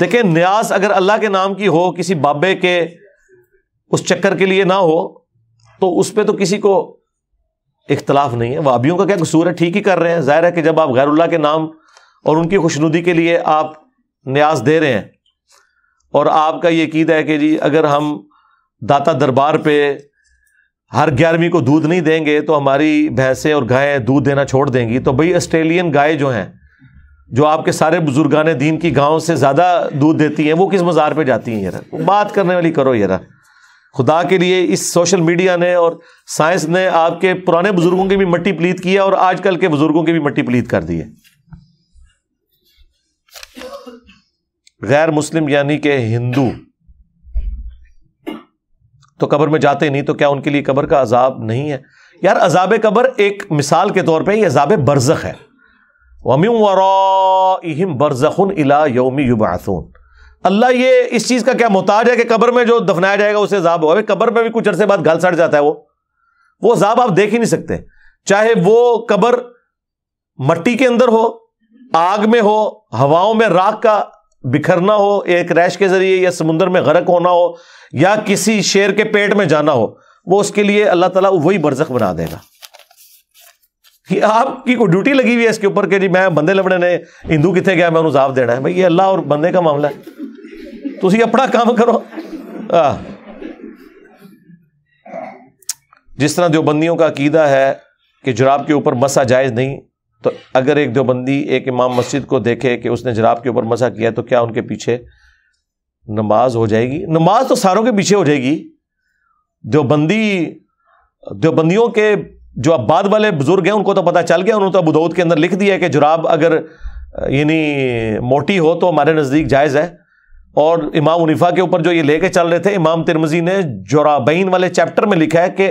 देखे न्यास अगर अल्लाह के नाम की हो किसी बाबे के उस चक्कर के लिए ना हो तो उस पर तो किसी को इख्तलाफ नहीं है वाबियों का क्या कसूर है ठीक ही कर रहे हैं जाहिर है कि जब आप गैरुल्ला के नाम और उनकी खुशनुदी के लिए आप न्याज दे रहे हैं और आपका ये कीदा है कि जी अगर हम दाता दरबार पे हर ग्यारहवीं को दूध नहीं देंगे तो हमारी भैंसें और गाय दूध देना छोड़ देंगी तो भाई ऑस्ट्रेलियन गाय जो हैं जो आपके सारे बुजुर्गान दीन की गाँव से ज़्यादा दूध देती हैं वो किस मज़ार पर जाती हैं यार बात करने वाली करो यार खुदा के लिए इस सोशल मीडिया ने और साइंस ने आपके पुराने बुजुर्गों की भी मट्टी पलीत की है और आजकल के बुजुर्गों की भी मट्टी प्लीत कर दी है गैर मुस्लिम यानी कि हिंदू तो कब्र में जाते नहीं तो क्या उनके लिए कबर का अजाब नहीं है यार अजाब कबर एक मिसाल के तौर पर यह अजाब बरजक है वमिन वराम बरजखन इला योम युबासून अल्लाह ये इस चीज़ का क्या मोहताज है कि कबर में जो दफनाया जाएगा उसे अजाब होगा कब्र में भी कुछ अरसे बाद घाल सड़ जाता है वो वो अजाब आप देख ही नहीं सकते चाहे वो कबर मट्टी के अंदर हो आग में हो हवाओं में राख का बिखरना हो एक रैश के ज़रिए या समुंदर में गर्क होना हो या किसी शेर के पेट में जाना हो वो उसके लिए अल्लाह ताला वही बरजक बना देगा ये आपकी कोई ड्यूटी लगी हुई है इसके ऊपर कि जी मैं बंदे लबड़े ने हिंदू कितने गया मैं उन्होंने जाप देना है भाई ये अल्लाह और बंदे का मामला है तुम अपना काम करो आ, जिस तरह देवबंदियों का अकीदा है कि जुराब के ऊपर मसा जायज़ नहीं तो अगर एक देवबंदी एक इमाम मस्जिद को देखे कि उसने जनाब के ऊपर मजा किया तो क्या उनके पीछे नमाज हो जाएगी नमाज तो सारों के पीछे हो जाएगी देवबंदी देवबंदियों के जो अब बाद वाले बुजुर्ग हैं उनको तो पता चल गया उन्होंने तो अबूदौद के अंदर लिख दिया कि जुराब अगर यानी मोटी हो तो हमारे नज़दीक जायज़ है और इमाम उनीफा के ऊपर जो ये लेके चल रहे थे इमाम तिरमजी ने जोराबैन वाले चैप्टर में लिखा है कि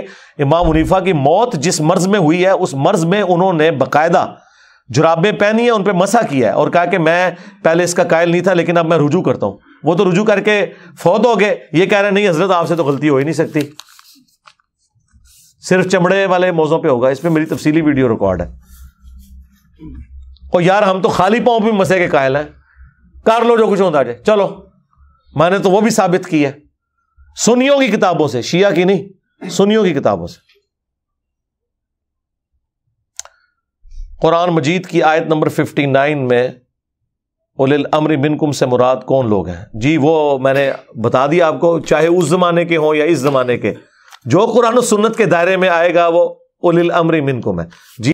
इमाम उनीफा की मौत जिस मर्ज में हुई है उस मर्ज में उन्होंने बाकायदा जुराबें पहनी है उन पर मसा किया है और कहा कि मैं पहले इसका कायल नहीं था लेकिन अब मैं रुजू करता हूं वो तो रुजू करके फौत हो गए ये कह रहे नहीं हजरत आपसे तो गलती हो ही नहीं सकती सिर्फ चमड़े वाले मौजों पे होगा इसमें मेरी तफसीली वीडियो रिकॉर्ड है और यार हम तो खाली पाओ भी मसे के कायल हैं कर लो जो कुछ होता जाए चलो मैंने तो वो भी साबित है सुनियों की किताबों से शिया की नहीं सुनियों की किताबों से कुरान मजीद की आयत नंबर फिफ्टी नाइन में उलिल अमर मिनकुम से मुराद कौन लोग हैं जी वो मैंने बता दिया आपको चाहे उस ज़माने के हों या इस ज़माने के जो कुरान सुन्नत के दायरे में आएगा वो उलिल अमर मिनकुम है जी